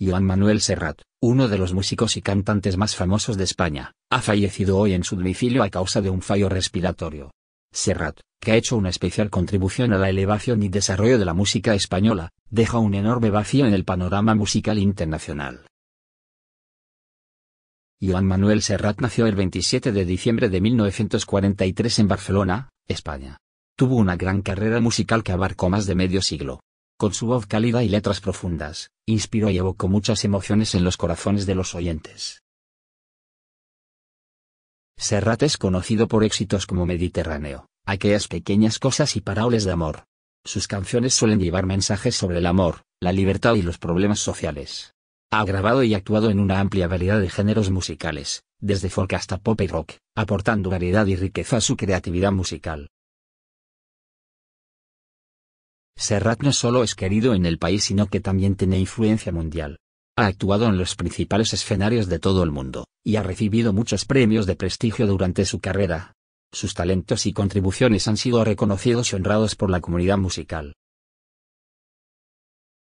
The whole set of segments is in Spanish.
Joan Manuel Serrat, uno de los músicos y cantantes más famosos de España, ha fallecido hoy en su domicilio a causa de un fallo respiratorio. Serrat, que ha hecho una especial contribución a la elevación y desarrollo de la música española, deja un enorme vacío en el panorama musical internacional. Joan Manuel Serrat nació el 27 de diciembre de 1943 en Barcelona, España. Tuvo una gran carrera musical que abarcó más de medio siglo con su voz cálida y letras profundas, inspiró y evocó muchas emociones en los corazones de los oyentes. Serrat es conocido por éxitos como Mediterráneo, aquellas pequeñas cosas y paraules de amor. Sus canciones suelen llevar mensajes sobre el amor, la libertad y los problemas sociales. Ha grabado y actuado en una amplia variedad de géneros musicales, desde folk hasta pop y rock, aportando variedad y riqueza a su creatividad musical. Serrat no solo es querido en el país sino que también tiene influencia mundial. Ha actuado en los principales escenarios de todo el mundo, y ha recibido muchos premios de prestigio durante su carrera. Sus talentos y contribuciones han sido reconocidos y honrados por la comunidad musical.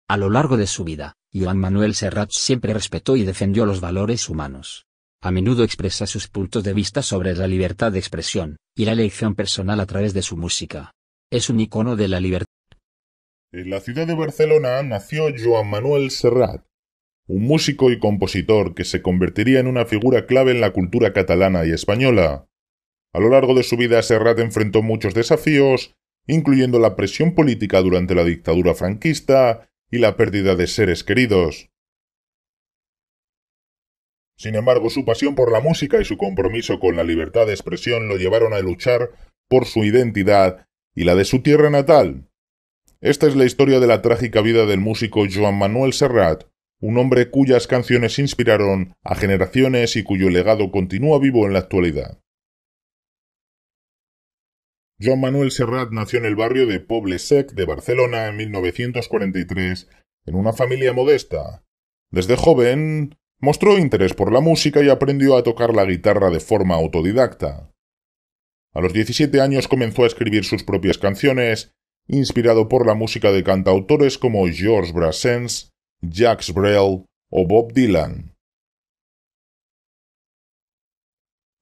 A lo largo de su vida, Joan Manuel Serrat siempre respetó y defendió los valores humanos. A menudo expresa sus puntos de vista sobre la libertad de expresión, y la elección personal a través de su música. Es un icono de la libertad. En la ciudad de Barcelona nació Joan Manuel Serrat, un músico y compositor que se convertiría en una figura clave en la cultura catalana y española. A lo largo de su vida Serrat enfrentó muchos desafíos, incluyendo la presión política durante la dictadura franquista y la pérdida de seres queridos. Sin embargo, su pasión por la música y su compromiso con la libertad de expresión lo llevaron a luchar por su identidad y la de su tierra natal. Esta es la historia de la trágica vida del músico Joan Manuel Serrat, un hombre cuyas canciones inspiraron a generaciones y cuyo legado continúa vivo en la actualidad. Joan Manuel Serrat nació en el barrio de Poble Sec de Barcelona en 1943, en una familia modesta. Desde joven mostró interés por la música y aprendió a tocar la guitarra de forma autodidacta. A los 17 años comenzó a escribir sus propias canciones inspirado por la música de cantautores como Georges Brassens, Jacques Brel o Bob Dylan.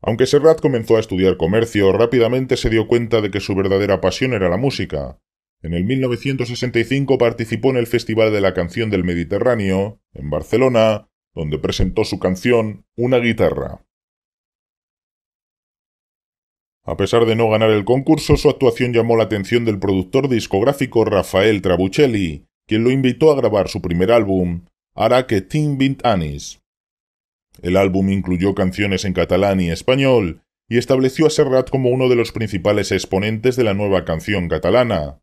Aunque Serrat comenzó a estudiar comercio, rápidamente se dio cuenta de que su verdadera pasión era la música. En el 1965 participó en el Festival de la Canción del Mediterráneo, en Barcelona, donde presentó su canción Una guitarra. A pesar de no ganar el concurso, su actuación llamó la atención del productor discográfico Rafael Trabucelli, quien lo invitó a grabar su primer álbum, Ara que Bint Anis. El álbum incluyó canciones en catalán y español, y estableció a Serrat como uno de los principales exponentes de la nueva canción catalana.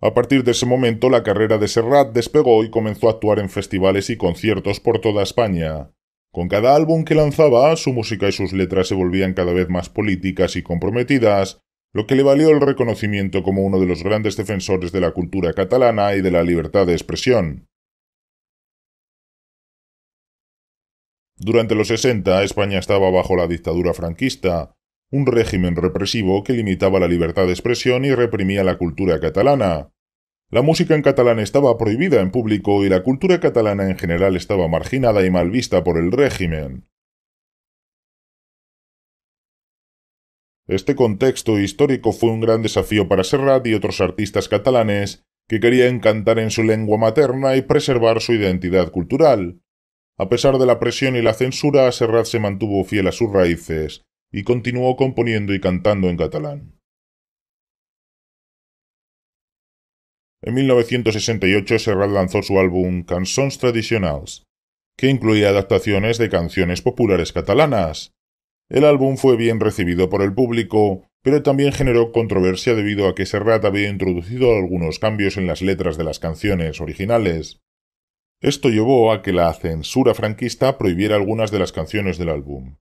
A partir de ese momento, la carrera de Serrat despegó y comenzó a actuar en festivales y conciertos por toda España. Con cada álbum que lanzaba, su música y sus letras se volvían cada vez más políticas y comprometidas, lo que le valió el reconocimiento como uno de los grandes defensores de la cultura catalana y de la libertad de expresión. Durante los 60, España estaba bajo la dictadura franquista, un régimen represivo que limitaba la libertad de expresión y reprimía la cultura catalana. La música en catalán estaba prohibida en público y la cultura catalana en general estaba marginada y mal vista por el régimen. Este contexto histórico fue un gran desafío para Serrat y otros artistas catalanes que querían cantar en su lengua materna y preservar su identidad cultural. A pesar de la presión y la censura, Serrat se mantuvo fiel a sus raíces y continuó componiendo y cantando en catalán. En 1968 Serrat lanzó su álbum Cançons Tradicionals, que incluía adaptaciones de canciones populares catalanas. El álbum fue bien recibido por el público, pero también generó controversia debido a que Serrat había introducido algunos cambios en las letras de las canciones originales. Esto llevó a que la censura franquista prohibiera algunas de las canciones del álbum.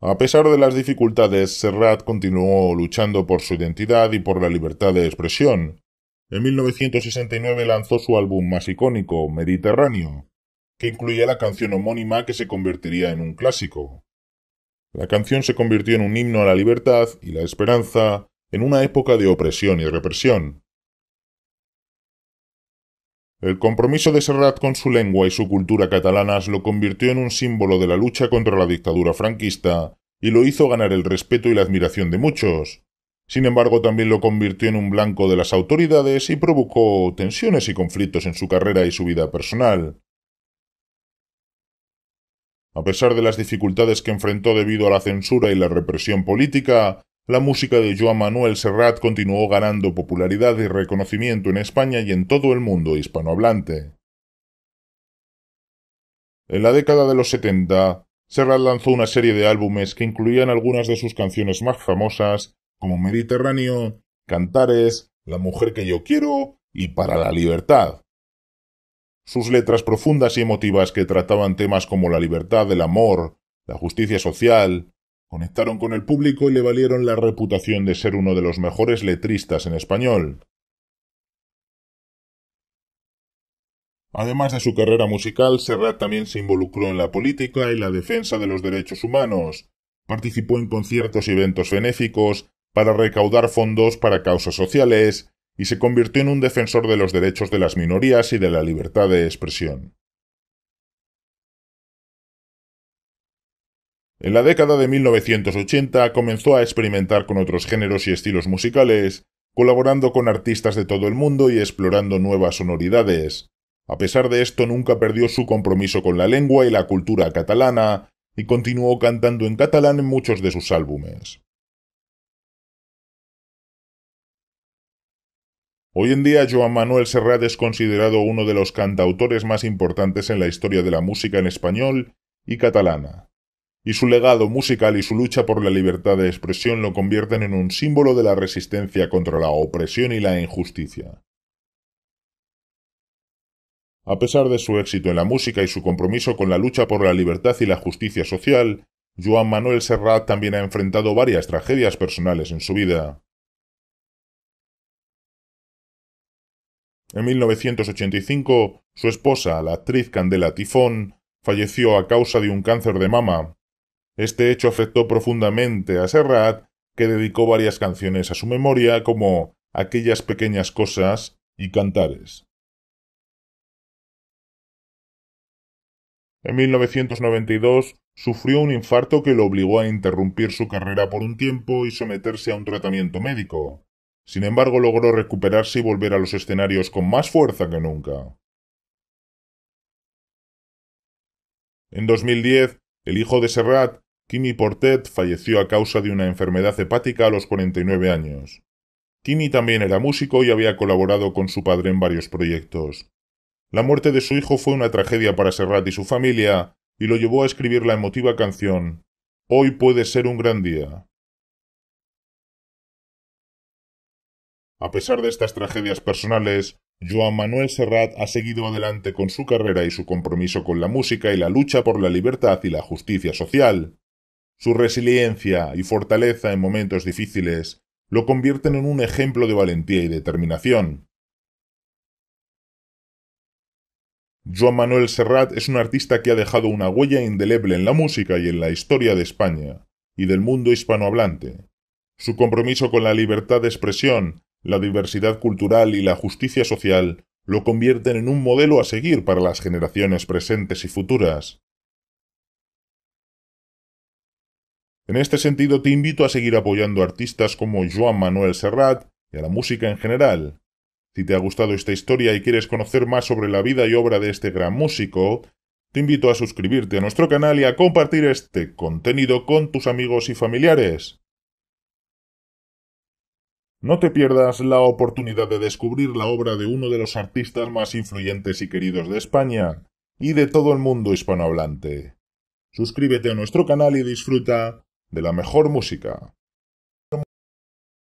A pesar de las dificultades, Serrat continuó luchando por su identidad y por la libertad de expresión. En 1969 lanzó su álbum más icónico, Mediterráneo, que incluía la canción homónima que se convertiría en un clásico. La canción se convirtió en un himno a la libertad y la esperanza en una época de opresión y represión. El compromiso de Serrat con su lengua y su cultura catalanas lo convirtió en un símbolo de la lucha contra la dictadura franquista y lo hizo ganar el respeto y la admiración de muchos. Sin embargo, también lo convirtió en un blanco de las autoridades y provocó tensiones y conflictos en su carrera y su vida personal. A pesar de las dificultades que enfrentó debido a la censura y la represión política, la música de Joan Manuel Serrat continuó ganando popularidad y reconocimiento en España y en todo el mundo hispanohablante. En la década de los 70, Serrat lanzó una serie de álbumes que incluían algunas de sus canciones más famosas, como Mediterráneo, Cantares, La mujer que yo quiero y Para la libertad. Sus letras profundas y emotivas que trataban temas como la libertad, el amor, la justicia social, Conectaron con el público y le valieron la reputación de ser uno de los mejores letristas en español. Además de su carrera musical, Serrat también se involucró en la política y la defensa de los derechos humanos. Participó en conciertos y eventos benéficos para recaudar fondos para causas sociales y se convirtió en un defensor de los derechos de las minorías y de la libertad de expresión. En la década de 1980 comenzó a experimentar con otros géneros y estilos musicales, colaborando con artistas de todo el mundo y explorando nuevas sonoridades. A pesar de esto, nunca perdió su compromiso con la lengua y la cultura catalana, y continuó cantando en catalán en muchos de sus álbumes. Hoy en día, Joan Manuel Serrat es considerado uno de los cantautores más importantes en la historia de la música en español y catalana y su legado musical y su lucha por la libertad de expresión lo convierten en un símbolo de la resistencia contra la opresión y la injusticia. A pesar de su éxito en la música y su compromiso con la lucha por la libertad y la justicia social, Joan Manuel Serrat también ha enfrentado varias tragedias personales en su vida. En 1985, su esposa, la actriz Candela Tifón, falleció a causa de un cáncer de mama, este hecho afectó profundamente a Serrat, que dedicó varias canciones a su memoria como Aquellas pequeñas cosas y Cantares. En 1992 sufrió un infarto que lo obligó a interrumpir su carrera por un tiempo y someterse a un tratamiento médico. Sin embargo, logró recuperarse y volver a los escenarios con más fuerza que nunca. En 2010, el hijo de Serrat Kimi Portet falleció a causa de una enfermedad hepática a los 49 años. Kimi también era músico y había colaborado con su padre en varios proyectos. La muerte de su hijo fue una tragedia para Serrat y su familia, y lo llevó a escribir la emotiva canción Hoy puede ser un gran día. A pesar de estas tragedias personales, Joan Manuel Serrat ha seguido adelante con su carrera y su compromiso con la música y la lucha por la libertad y la justicia social. Su resiliencia y fortaleza en momentos difíciles lo convierten en un ejemplo de valentía y determinación. Joan Manuel Serrat es un artista que ha dejado una huella indeleble en la música y en la historia de España y del mundo hispanohablante. Su compromiso con la libertad de expresión, la diversidad cultural y la justicia social lo convierten en un modelo a seguir para las generaciones presentes y futuras. En este sentido te invito a seguir apoyando a artistas como Joan Manuel Serrat y a la música en general. Si te ha gustado esta historia y quieres conocer más sobre la vida y obra de este gran músico, te invito a suscribirte a nuestro canal y a compartir este contenido con tus amigos y familiares. No te pierdas la oportunidad de descubrir la obra de uno de los artistas más influyentes y queridos de España y de todo el mundo hispanohablante. Suscríbete a nuestro canal y disfruta de la mejor música,